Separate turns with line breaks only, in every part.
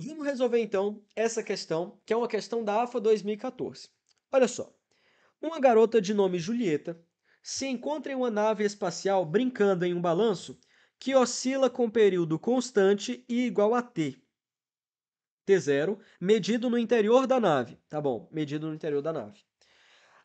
Vamos resolver então essa questão, que é uma questão da AFA 2014. Olha só. Uma garota de nome Julieta se encontra em uma nave espacial brincando em um balanço que oscila com período constante e igual a t. T0, medido no interior da nave. Tá bom, medido no interior da nave.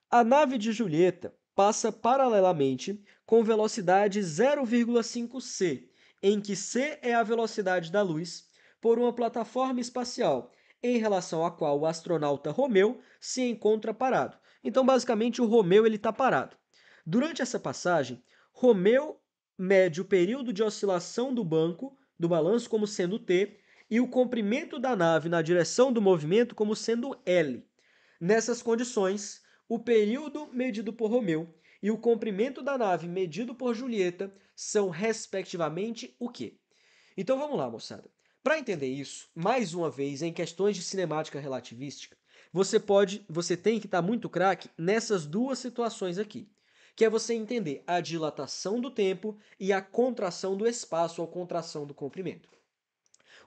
A nave de Julieta passa paralelamente com velocidade 0,5c, em que c é a velocidade da luz por uma plataforma espacial, em relação à qual o astronauta Romeu se encontra parado. Então, basicamente, o Romeu está parado. Durante essa passagem, Romeu mede o período de oscilação do banco, do balanço, como sendo T, e o comprimento da nave na direção do movimento como sendo L. Nessas condições, o período medido por Romeu e o comprimento da nave medido por Julieta são respectivamente o quê? Então vamos lá, moçada. Para entender isso, mais uma vez, em questões de cinemática relativística, você pode, você tem que estar tá muito craque nessas duas situações aqui, que é você entender a dilatação do tempo e a contração do espaço ou contração do comprimento.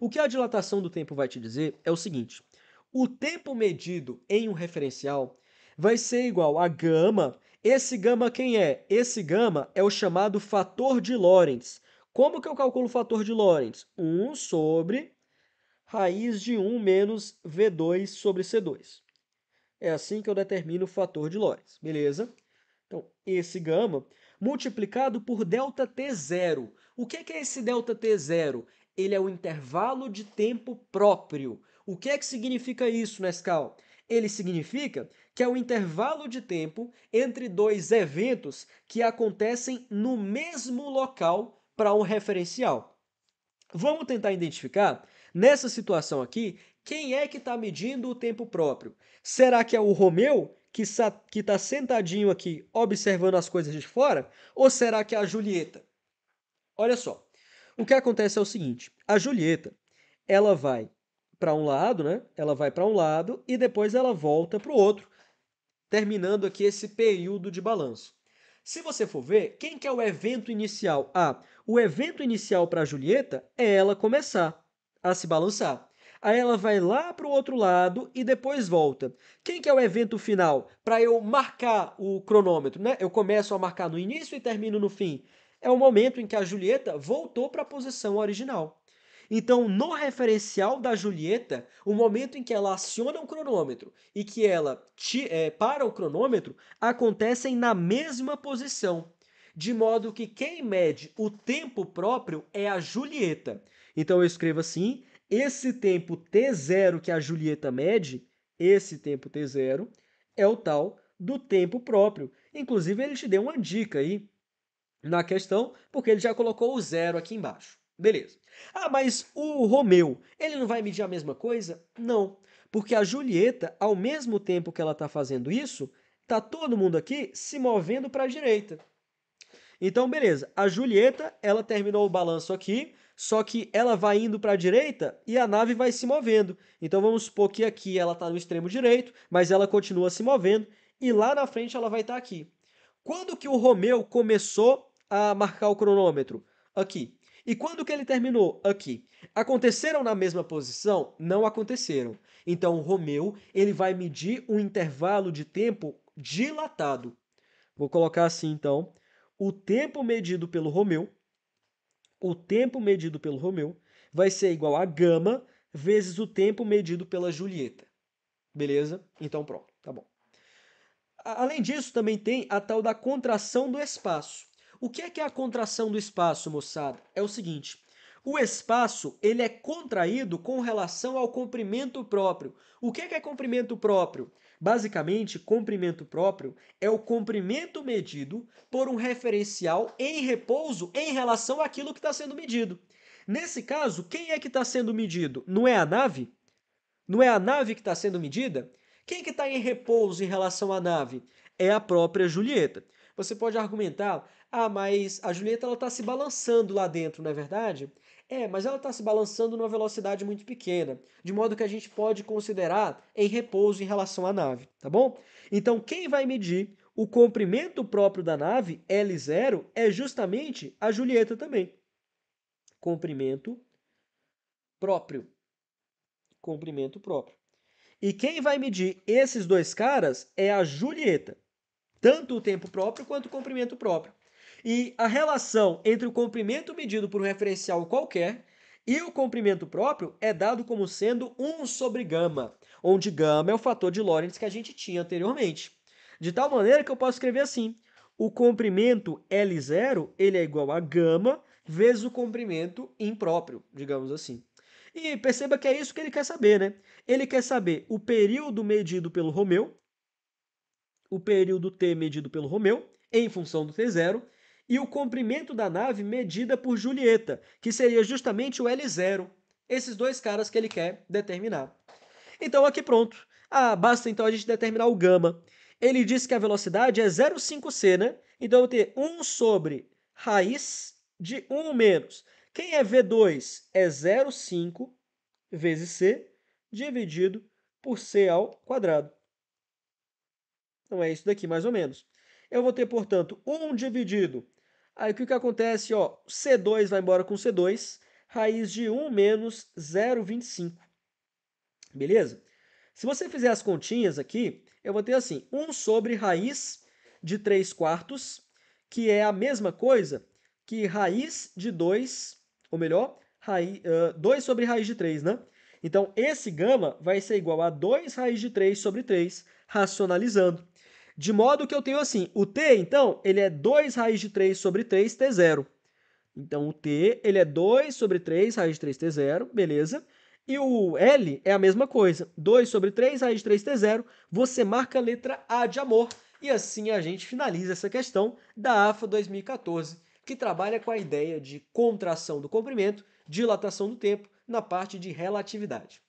O que a dilatação do tempo vai te dizer é o seguinte: o tempo medido em um referencial vai ser igual a gama. Esse gama quem é? Esse gama é o chamado fator de Lorentz, como que eu calculo o fator de Lorentz? 1 sobre raiz de 1 menos V2 sobre C2. É assim que eu determino o fator de Lorentz, beleza? Então, esse gama multiplicado por ΔT0. O que é esse ΔT0? Ele é o intervalo de tempo próprio. O que é que significa isso, Nescau? Ele significa que é o intervalo de tempo entre dois eventos que acontecem no mesmo local para um referencial. Vamos tentar identificar, nessa situação aqui, quem é que está medindo o tempo próprio? Será que é o Romeu que está sentadinho aqui observando as coisas de fora? Ou será que é a Julieta? Olha só, o que acontece é o seguinte: a Julieta ela vai para um lado, né? Ela vai para um lado e depois ela volta para o outro, terminando aqui esse período de balanço. Se você for ver, quem que é o evento inicial? Ah, o evento inicial para a Julieta é ela começar a se balançar. Aí ela vai lá para o outro lado e depois volta. Quem que é o evento final? Para eu marcar o cronômetro, né? Eu começo a marcar no início e termino no fim. É o momento em que a Julieta voltou para a posição original. Então, no referencial da Julieta, o momento em que ela aciona o cronômetro e que ela te, é, para o cronômetro acontecem na mesma posição, de modo que quem mede o tempo próprio é a Julieta. Então, eu escrevo assim: esse tempo T0 que a Julieta mede, esse tempo T0, é o tal do tempo próprio. Inclusive, ele te deu uma dica aí na questão, porque ele já colocou o zero aqui embaixo. Beleza. Ah, mas o Romeu, ele não vai medir a mesma coisa? Não, porque a Julieta, ao mesmo tempo que ela está fazendo isso, tá todo mundo aqui se movendo para a direita. Então, beleza. A Julieta, ela terminou o balanço aqui, só que ela vai indo para a direita e a nave vai se movendo. Então, vamos supor que aqui ela está no extremo direito, mas ela continua se movendo e lá na frente ela vai estar tá aqui. Quando que o Romeu começou a marcar o cronômetro? Aqui. E quando que ele terminou? Aqui. Aconteceram na mesma posição? Não aconteceram. Então, o Romeu ele vai medir um intervalo de tempo dilatado. Vou colocar assim, então, o tempo medido pelo Romeu, o tempo medido pelo Romeu vai ser igual a gama vezes o tempo medido pela Julieta. Beleza? Então, pronto, tá bom. Além disso, também tem a tal da contração do espaço. O que é que é a contração do espaço, moçada? É o seguinte: o espaço ele é contraído com relação ao comprimento próprio. O que é, que é comprimento próprio? Basicamente, comprimento próprio é o comprimento medido por um referencial em repouso em relação àquilo que está sendo medido. Nesse caso, quem é que está sendo medido? Não é a nave? Não é a nave que está sendo medida? Quem é que está em repouso em relação à nave? é a própria Julieta. Você pode argumentar, ah, mas a Julieta está se balançando lá dentro, não é verdade? É, mas ela está se balançando numa velocidade muito pequena, de modo que a gente pode considerar em repouso em relação à nave, tá bom? Então, quem vai medir o comprimento próprio da nave, L0, é justamente a Julieta também. Comprimento próprio. Comprimento próprio. E quem vai medir esses dois caras é a Julieta tanto o tempo próprio quanto o comprimento próprio. E a relação entre o comprimento medido por um referencial qualquer e o comprimento próprio é dado como sendo 1 sobre γ, onde γ é o fator de Lorentz que a gente tinha anteriormente. De tal maneira que eu posso escrever assim: o comprimento L0 ele é igual a γ vezes o comprimento impróprio, digamos assim. E perceba que é isso que ele quer saber, né? Ele quer saber o período medido pelo Romeu o período T medido pelo Romeu, em função do T0, e o comprimento da nave medida por Julieta, que seria justamente o L0. Esses dois caras que ele quer determinar. Então aqui pronto. Ah, basta então a gente determinar o gama. Ele disse que a velocidade é 0,5c, né? Então eu vou ter 1 sobre raiz de 1 menos. Quem é V2? É 0,5 vezes c dividido por c ao quadrado. Então é isso daqui, mais ou menos. Eu vou ter, portanto, 1 dividido. Aí o que, que acontece? Ó, C2 vai embora com C2, raiz de 1 menos 0,25. Beleza? Se você fizer as continhas aqui, eu vou ter assim, 1 sobre raiz de 3 quartos, que é a mesma coisa que raiz de 2, ou melhor, raiz, uh, 2 sobre raiz de 3, né? Então, esse gama vai ser igual a 2 raiz de 3 sobre 3, racionalizando. De modo que eu tenho assim, o t, então, ele é 2 raiz de 3 sobre 3, t0. Então, o t ele é 2 sobre 3 raiz de 3, t0, beleza? E o L é a mesma coisa. 2 sobre 3 raiz de 3, t0. Você marca a letra A de amor. E assim a gente finaliza essa questão da AFA 2014, que trabalha com a ideia de contração do comprimento, dilatação do tempo na parte de relatividade.